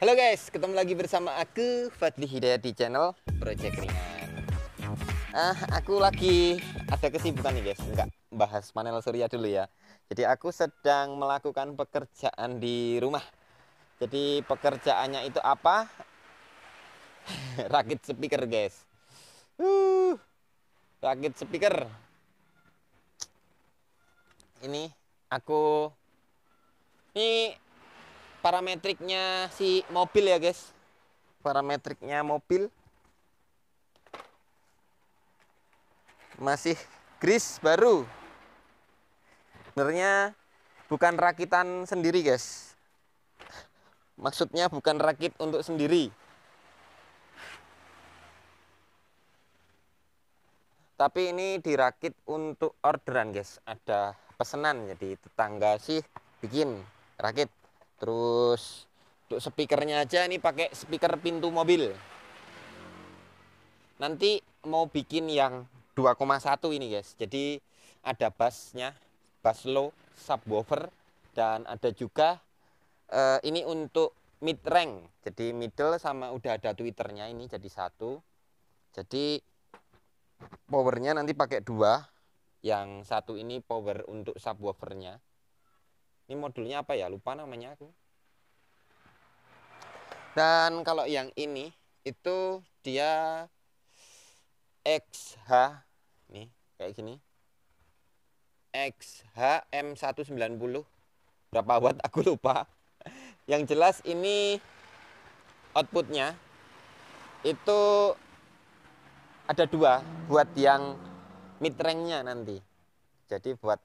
Halo guys, ketemu lagi bersama aku Fadli Hidayat di channel Project Ringan. Ah, aku lagi ada kesibukan nih guys, enggak bahas panel surya dulu ya. Jadi aku sedang melakukan pekerjaan di rumah. Jadi pekerjaannya itu apa? Rakit speaker guys. Uh, rakit speaker. Ini aku ini parametriknya si mobil ya guys parametriknya mobil masih gris baru sebenarnya bukan rakitan sendiri guys maksudnya bukan rakit untuk sendiri tapi ini dirakit untuk orderan guys ada pesanan jadi tetangga sih bikin rakit Terus untuk speakernya aja ini pakai speaker pintu mobil. Nanti mau bikin yang 2,1 ini guys. Jadi ada bassnya, bass low, subwoofer dan ada juga uh, ini untuk mid range. Jadi middle sama udah ada twitternya ini jadi satu. Jadi powernya nanti pakai dua. Yang satu ini power untuk subwoofernya ini modulnya apa ya lupa namanya aku dan kalau yang ini itu dia XH nih kayak gini XHM190 berapa watt aku lupa yang jelas ini outputnya itu ada dua buat yang mid nya nanti jadi buat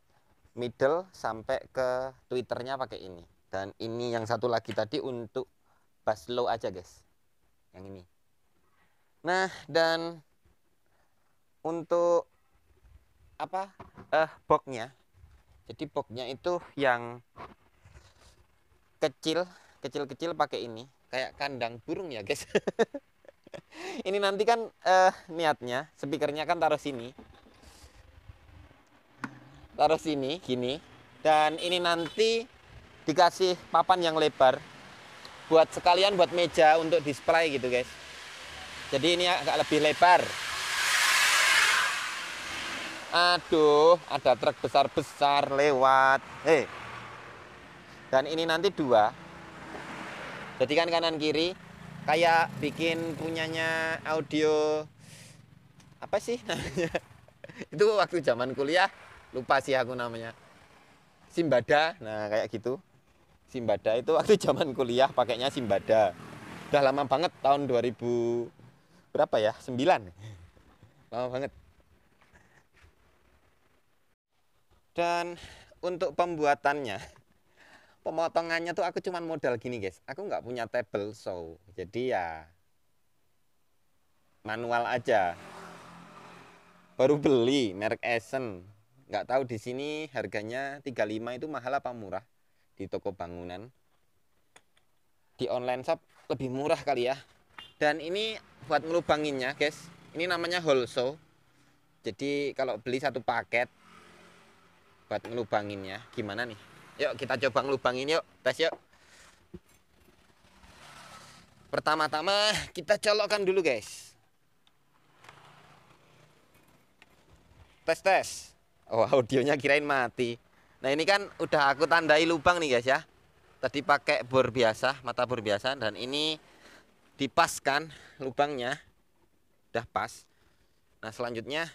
middle sampai ke twitternya pakai ini dan ini yang satu lagi tadi untuk bass low aja guys yang ini nah dan untuk apa eh boxnya jadi boxnya itu yang kecil kecil-kecil pakai ini kayak kandang burung ya guys ini nanti kan eh, niatnya speakernya kan taruh sini taruh sini gini dan ini nanti dikasih papan yang lebar buat sekalian buat meja untuk display gitu guys jadi ini agak lebih lebar aduh ada truk besar-besar lewat hei eh. dan ini nanti dua jadi kan kanan kiri kayak bikin punyanya audio apa sih namanya itu waktu zaman kuliah lupa sih aku namanya Simbada nah kayak gitu Simbada itu waktu zaman kuliah pakainya Simbada udah lama banget tahun 2000 berapa ya 9 lama banget dan untuk pembuatannya pemotongannya tuh aku cuman modal gini guys aku nggak punya table saw jadi ya manual aja baru beli merek Essen nggak tahu di sini harganya 35 itu mahal apa murah di toko bangunan. Di online shop lebih murah kali ya. Dan ini buat ngelubanginnya, guys. Ini namanya holso. Jadi kalau beli satu paket buat ngelubanginnya gimana nih? Yuk kita coba ngelubangin yuk, tes yuk. Pertama-tama kita colokkan dulu, guys. Tes tes. Oh, audionya kirain mati. Nah, ini kan udah aku tandai lubang nih, guys ya. Tadi pakai bor biasa, mata bor biasa dan ini dipaskan lubangnya. Udah pas. Nah, selanjutnya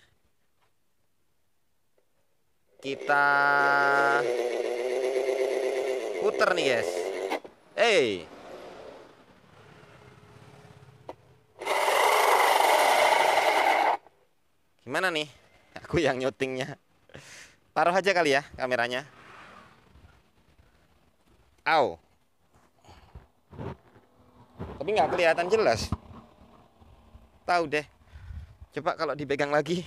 kita puter nih, guys. Hey. Gimana nih? Aku yang nyutingnya. Taruh aja kali ya kameranya. Au. Tapi nggak kelihatan jelas. Tahu deh. Coba kalau dipegang lagi.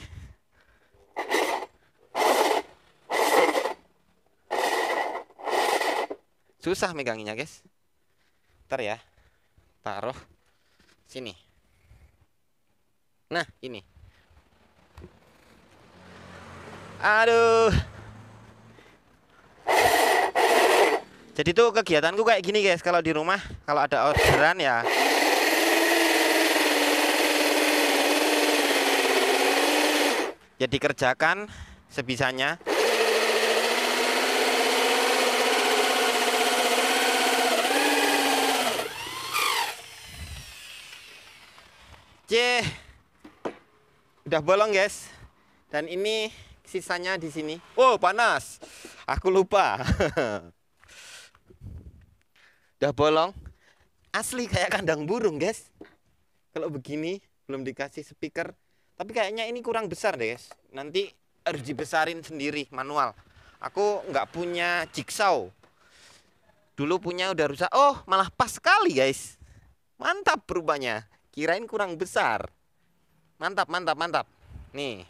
Susah meganginya, guys. Ntar ya. Taruh sini. Nah, ini. Aduh. Jadi tuh kegiatanku kayak gini guys kalau di rumah kalau ada orderan ya ya dikerjakan sebisanya C udah bolong guys dan ini sisanya di sini. Oh, panas. Aku lupa. Udah bolong. Asli kayak kandang burung, guys. Kalau begini belum dikasih speaker, tapi kayaknya ini kurang besar deh, guys. Nanti harus dibesarin sendiri manual. Aku nggak punya jigsaw. Dulu punya udah rusak. Oh, malah pas sekali, guys. Mantap rupanya. Kirain kurang besar. Mantap, mantap, mantap. Nih.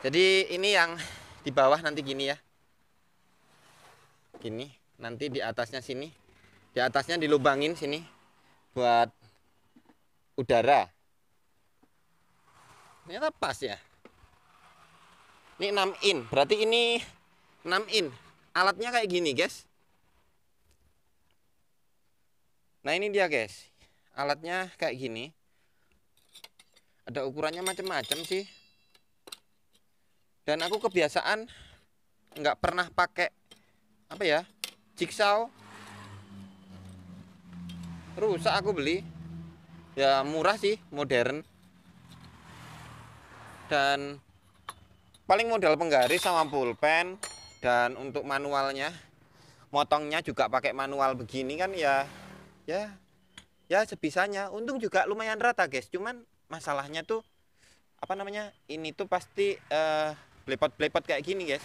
Jadi ini yang di bawah nanti gini ya. Gini, nanti di atasnya sini. Di atasnya dilubangin sini buat udara. Ternyata pas ya. Ini 6 in, berarti ini 6 in. Alatnya kayak gini, guys. Nah, ini dia, guys. Alatnya kayak gini. Ada ukurannya macam-macam sih dan aku kebiasaan nggak pernah pakai apa ya jigsaw rusak aku beli ya murah sih modern dan paling modal penggaris sama pulpen dan untuk manualnya motongnya juga pakai manual begini kan ya ya ya sebisanya untung juga lumayan rata guys cuman masalahnya tuh apa namanya ini tuh pasti eh, Blepot-blepot kayak gini guys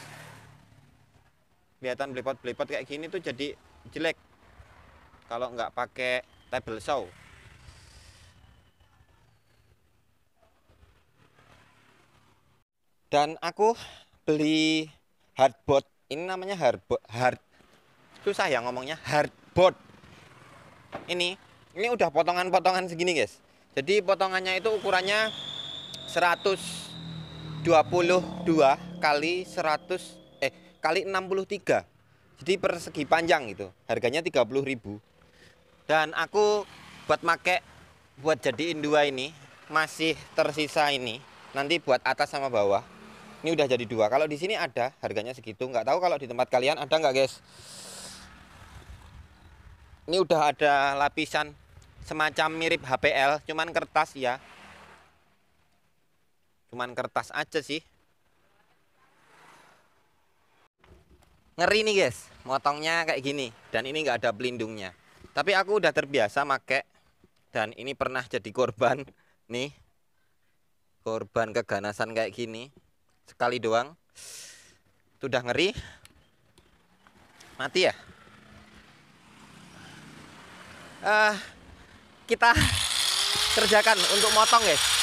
Kelihatan blepot-blepot kayak gini tuh jadi jelek Kalau nggak pakai table saw Dan aku beli hardboard Ini namanya hardboard hard Susah ya ngomongnya hardboard Ini Ini udah potongan-potongan segini guys Jadi potongannya itu ukurannya 100 22 kali 100 eh kali 63 jadi persegi panjang itu harganya 30.000 dan aku buat make buat jadiin dua ini masih tersisa ini nanti buat atas sama bawah ini udah jadi dua kalau di sini ada harganya segitu nggak tahu kalau di tempat kalian ada nggak guys ini udah ada lapisan semacam mirip HPL cuman kertas ya Cuman kertas aja sih. Ngeri nih guys, motongnya kayak gini dan ini nggak ada pelindungnya. Tapi aku udah terbiasa make dan ini pernah jadi korban nih. Korban keganasan kayak gini. Sekali doang. sudah ngeri. Mati ya? uh, kita kerjakan untuk motong guys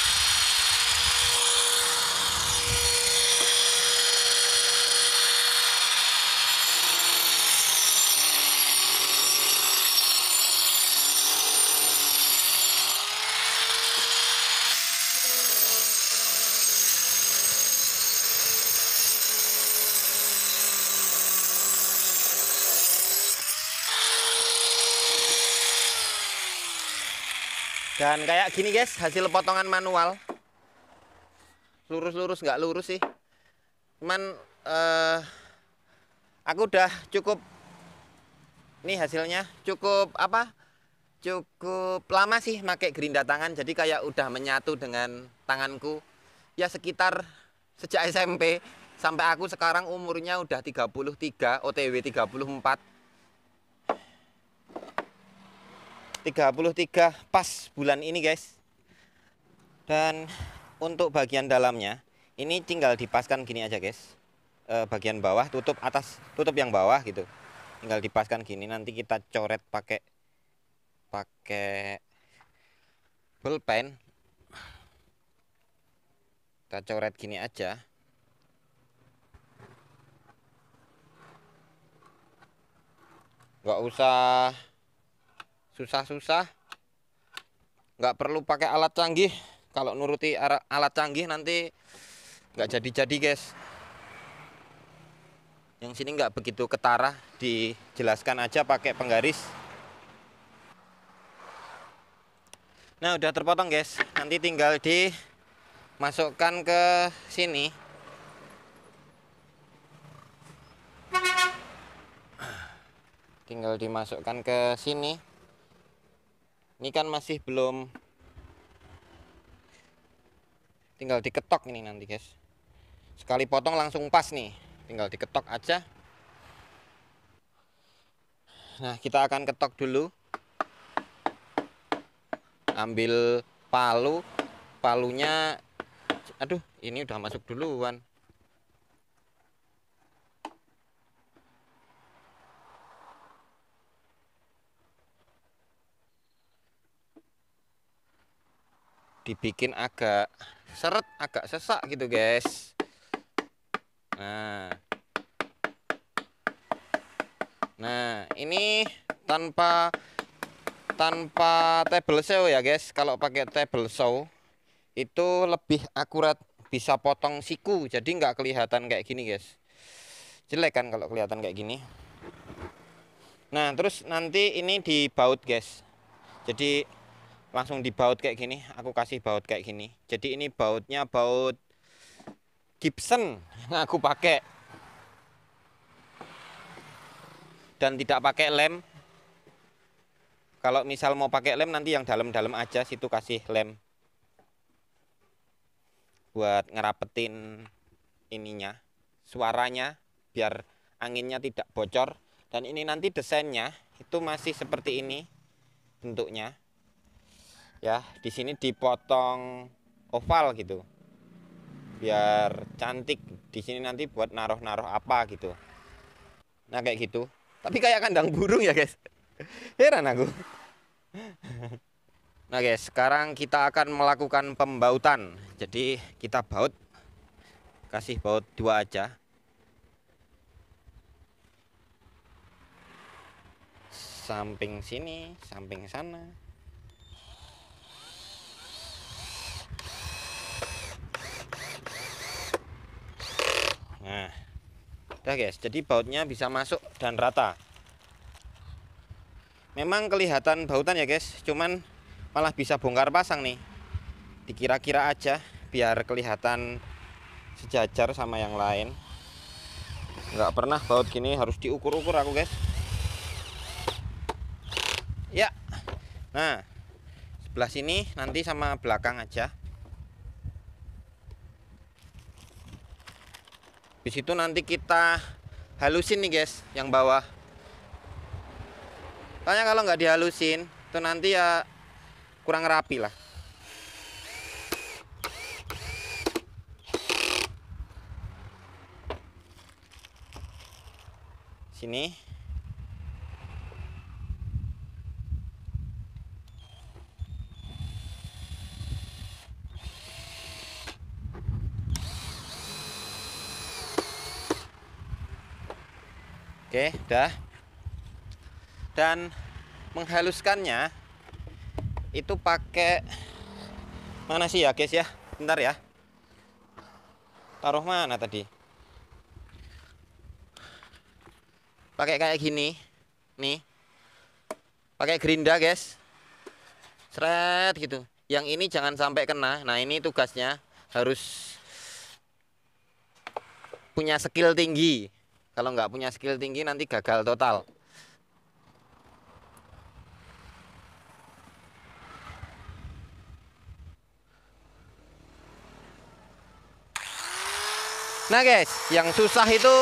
Dan kayak gini guys, hasil potongan manual. Lurus-lurus nggak lurus sih. Cuman eh, aku udah cukup ini hasilnya cukup apa? Cukup lama sih pakai gerinda tangan jadi kayak udah menyatu dengan tanganku. Ya sekitar sejak SMP sampai aku sekarang umurnya udah 33, OTW 34 33 pas bulan ini guys dan untuk bagian dalamnya ini tinggal dipaskan gini aja guys e, bagian bawah tutup atas tutup yang bawah gitu tinggal dipaskan gini nanti kita coret pakai pakai pulpen kita coret gini aja nggak usah susah-susah nggak perlu pakai alat canggih kalau nuruti alat canggih nanti nggak jadi-jadi guys yang sini nggak begitu ketara dijelaskan aja pakai penggaris nah udah terpotong guys nanti tinggal dimasukkan ke sini tinggal dimasukkan ke sini ini kan masih belum tinggal diketok ini nanti guys sekali potong langsung pas nih tinggal diketok aja nah kita akan ketok dulu ambil palu palunya aduh ini udah masuk duluan dibikin agak seret, agak sesak gitu, guys. Nah. Nah, ini tanpa tanpa table saw ya, guys. Kalau pakai table saw itu lebih akurat bisa potong siku, jadi nggak kelihatan kayak gini, guys. Jelek kan kalau kelihatan kayak gini. Nah, terus nanti ini dibaut, guys. Jadi langsung dibaut kayak gini aku kasih baut kayak gini jadi ini bautnya baut Gibson yang aku pakai dan tidak pakai lem kalau misal mau pakai lem nanti yang dalam-dalam aja situ kasih lem buat ngerapetin ininya suaranya biar anginnya tidak bocor dan ini nanti desainnya itu masih seperti ini bentuknya ya di sini dipotong oval gitu biar cantik di sini nanti buat naruh-naruh apa gitu nah kayak gitu tapi kayak kandang burung ya guys heran aku nah guys sekarang kita akan melakukan pembautan jadi kita baut kasih baut dua aja samping sini samping sana nah udah guys jadi bautnya bisa masuk dan rata memang kelihatan bautan ya guys cuman malah bisa bongkar pasang nih dikira-kira aja biar kelihatan sejajar sama yang lain nggak pernah baut gini harus diukur-ukur aku guys ya nah sebelah sini nanti sama belakang aja di situ nanti kita halusin nih guys yang bawah Tanya kalau nggak dihalusin itu nanti ya kurang rapi lah sini oke dah. dan menghaluskannya itu pakai mana sih ya guys ya bentar ya taruh mana tadi pakai kayak gini nih pakai gerinda guys seret gitu yang ini jangan sampai kena nah ini tugasnya harus punya skill tinggi kalau nggak punya skill tinggi nanti gagal total. Nah guys, yang susah itu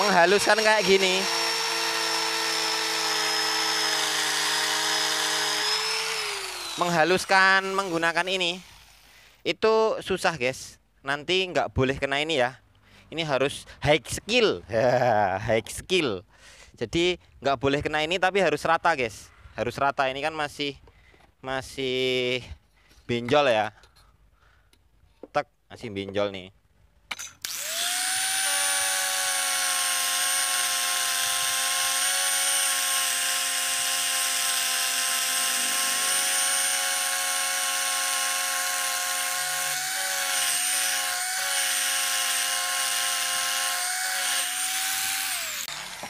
menghaluskan kayak gini. Menghaluskan menggunakan ini. Itu susah guys. Nanti nggak boleh kena ini ya ini harus high skill ya, high skill jadi nggak boleh kena ini tapi harus rata guys harus rata ini kan masih masih benjol ya tek masih benjol nih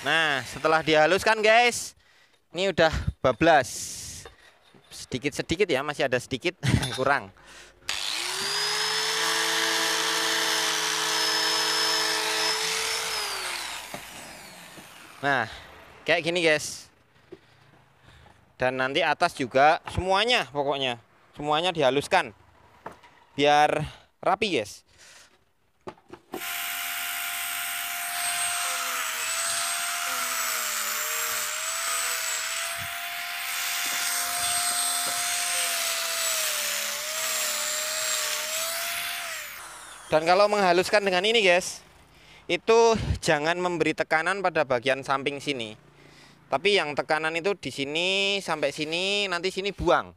Nah, setelah dihaluskan guys, ini udah bablas. Sedikit-sedikit ya, masih ada sedikit kurang. Nah, kayak gini guys. Dan nanti atas juga semuanya pokoknya, semuanya dihaluskan biar rapi guys. Dan kalau menghaluskan dengan ini guys, itu jangan memberi tekanan pada bagian samping sini. Tapi yang tekanan itu di sini sampai sini, nanti sini buang.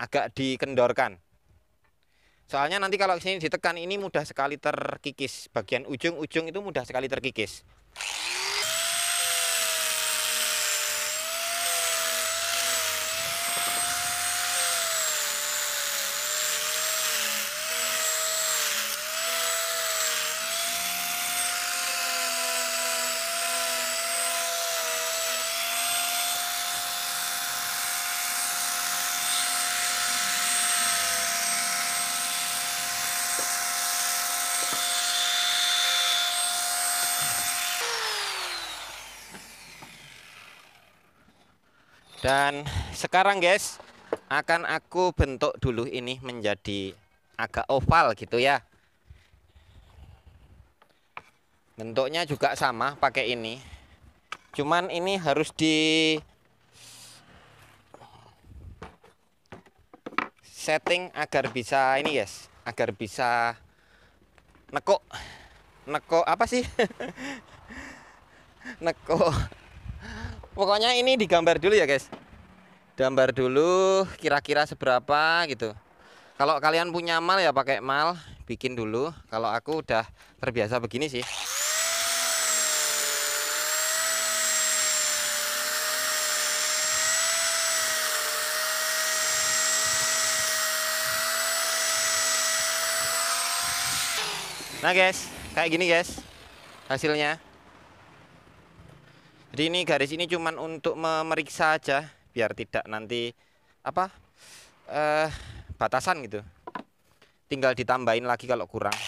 Agak dikendorkan. Soalnya nanti kalau sini ditekan ini mudah sekali terkikis. Bagian ujung-ujung itu mudah sekali terkikis. Dan sekarang guys, akan aku bentuk dulu ini menjadi agak oval gitu ya. Bentuknya juga sama pakai ini. Cuman ini harus di setting agar bisa ini guys, agar bisa nekuk neko apa sih neko pokoknya ini digambar dulu ya guys gambar dulu kira-kira seberapa gitu kalau kalian punya mal ya pakai mal bikin dulu kalau aku udah terbiasa begini sih nah guys kayak gini guys hasilnya jadi ini garis ini cuman untuk memeriksa aja biar tidak nanti apa eh, batasan gitu tinggal ditambahin lagi kalau kurang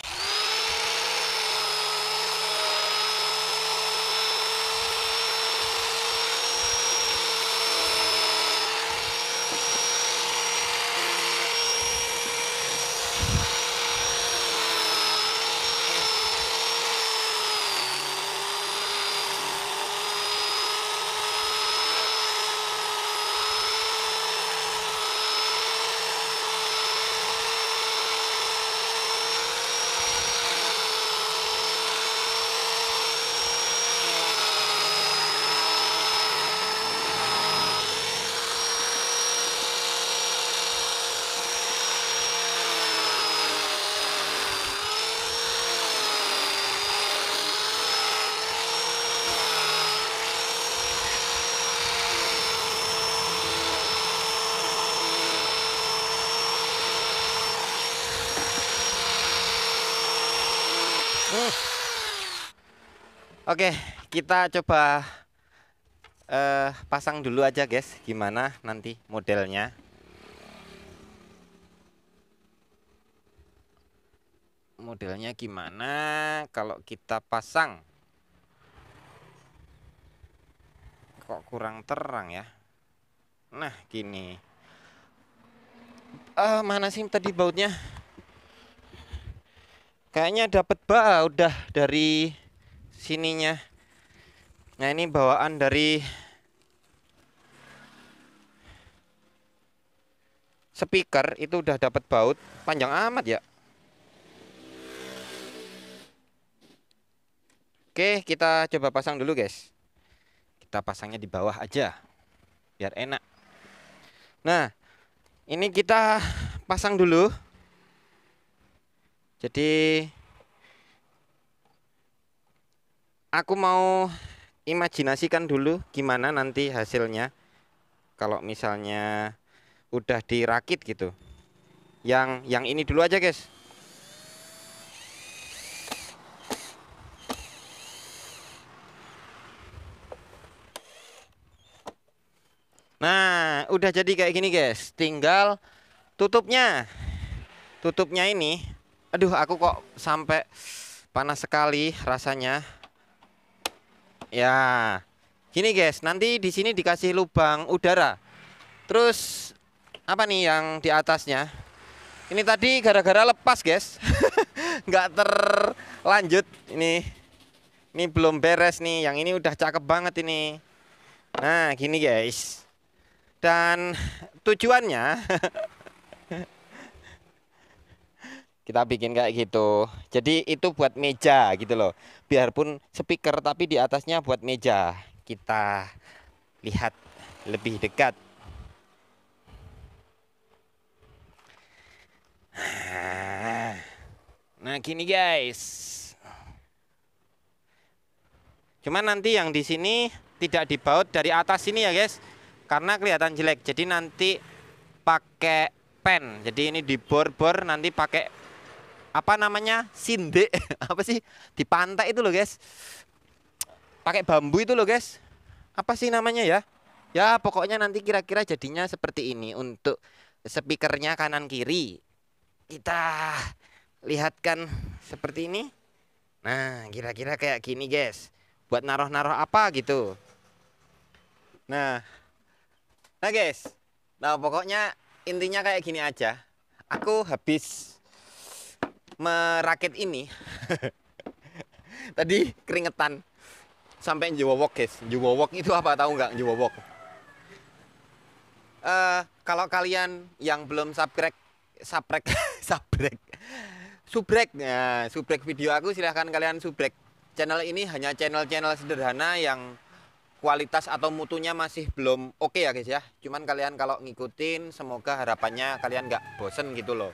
Oke, kita coba uh, pasang dulu aja, guys. Gimana nanti modelnya? Modelnya gimana kalau kita pasang? Kok kurang terang ya? Nah, gini. Uh, mana sih tadi bautnya? Kayaknya dapat baut udah dari sininya. Nah, ini bawaan dari speaker itu udah dapat baut panjang amat ya. Oke, kita coba pasang dulu, guys. Kita pasangnya di bawah aja biar enak. Nah, ini kita pasang dulu. Jadi aku mau imajinasikan dulu gimana nanti hasilnya kalau misalnya udah dirakit gitu yang yang ini dulu aja guys Nah, udah jadi kayak gini, guys. Tinggal tutupnya. Tutupnya ini, aduh, aku kok sampai panas sekali rasanya. Ya. Gini guys, nanti di sini dikasih lubang udara. Terus apa nih yang di atasnya? Ini tadi gara-gara lepas, guys. Nggak terlanjut ini. Ini belum beres nih. Yang ini udah cakep banget ini. Nah, gini guys. Dan tujuannya kita bikin kayak gitu. Jadi itu buat meja gitu loh biarpun speaker tapi di atasnya buat meja kita lihat lebih dekat nah gini guys cuman nanti yang di sini tidak dibaut dari atas ini ya guys karena kelihatan jelek jadi nanti pakai pen jadi ini dibor-bor nanti pakai apa namanya sinde apa sih di pantai itu loh guys pakai bambu itu loh guys apa sih namanya ya ya pokoknya nanti kira-kira jadinya seperti ini untuk speakernya kanan kiri kita lihatkan seperti ini nah kira-kira kayak gini guys buat naruh-naruh apa gitu nah nah guys nah pokoknya intinya kayak gini aja aku habis merakit ini tadi keringetan sampai jewowok guys jewowok itu apa tahu nggak jewowok uh, eh, kalau kalian yang belum subscribe subscribe subscribe subrek ya subrek video aku silahkan kalian subrek channel ini hanya channel-channel sederhana yang kualitas atau mutunya masih belum oke okay ya guys ya cuman kalian kalau ngikutin semoga harapannya kalian nggak bosen gitu loh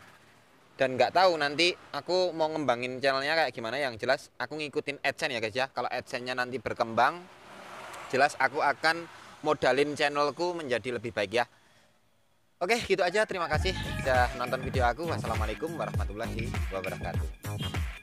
dan nggak tahu nanti aku mau ngembangin channelnya kayak gimana yang jelas aku ngikutin AdSense ya guys ya kalau AdSense-nya nanti berkembang jelas aku akan modalin channelku menjadi lebih baik ya Oke gitu aja terima kasih sudah nonton video aku wassalamualaikum warahmatullahi wabarakatuh